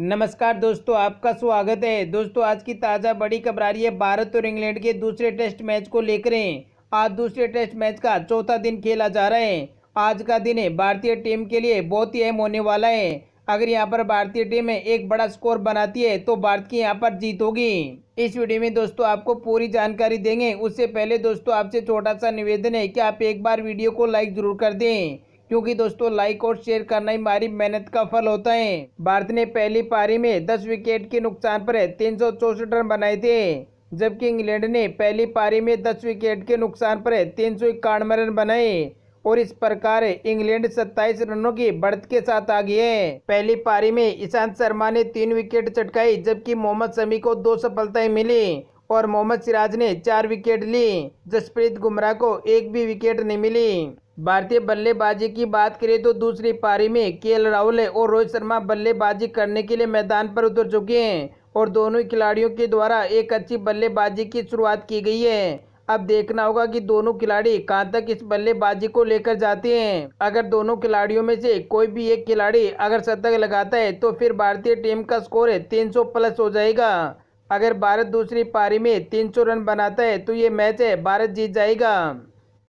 नमस्कार दोस्तों आपका स्वागत है दोस्तों आज की ताज़ा बड़ी खबर आ रही है भारत और इंग्लैंड के दूसरे टेस्ट मैच को लेकर आज दूसरे टेस्ट मैच का चौथा दिन खेला जा रहा है आज का दिन है भारतीय टीम के लिए बहुत ही अहम होने वाला है अगर यहाँ पर भारतीय टीम एक बड़ा स्कोर बनाती है तो भारत की यहाँ पर जीत होगी इस वीडियो में दोस्तों आपको पूरी जानकारी देंगे उससे पहले दोस्तों आपसे छोटा सा निवेदन है कि आप एक बार वीडियो को लाइक जरूर कर दें क्योंकि दोस्तों लाइक और शेयर करना ही हमारी मेहनत का फल होता है भारत ने पहली पारी में दस विकेट के नुकसान पर तीन रन बनाए थे जबकि इंग्लैंड ने पहली पारी में दस विकेट के नुकसान पर तीन सौ रन बनाए और इस प्रकार इंग्लैंड 27 रनों की बढ़त के साथ आगे है पहली पारी में ईशांत शर्मा ने तीन विकेट चटकाई जबकि मोहम्मद शमी को दो सफलताएं मिली और मोहम्मद सिराज ने चार विकेट ली जसप्रीत गुमराह को एक भी विकेट नहीं मिली भारतीय बल्लेबाजी की बात करें तो दूसरी पारी में के राहुल और रोहित शर्मा बल्लेबाजी करने के लिए मैदान पर उतर चुके हैं और दोनों खिलाड़ियों के द्वारा एक अच्छी बल्लेबाजी की शुरुआत की गई है अब देखना होगा कि दोनों खिलाड़ी कहां तक इस बल्लेबाजी को लेकर जाते हैं अगर दोनों खिलाड़ियों में से कोई भी एक खिलाड़ी अगर शतक लगाता है तो फिर भारतीय टीम का स्कोर तीन 300 प्लस हो जाएगा अगर भारत दूसरी पारी में 300 रन बनाता है तो ये मैच है भारत जीत जाएगा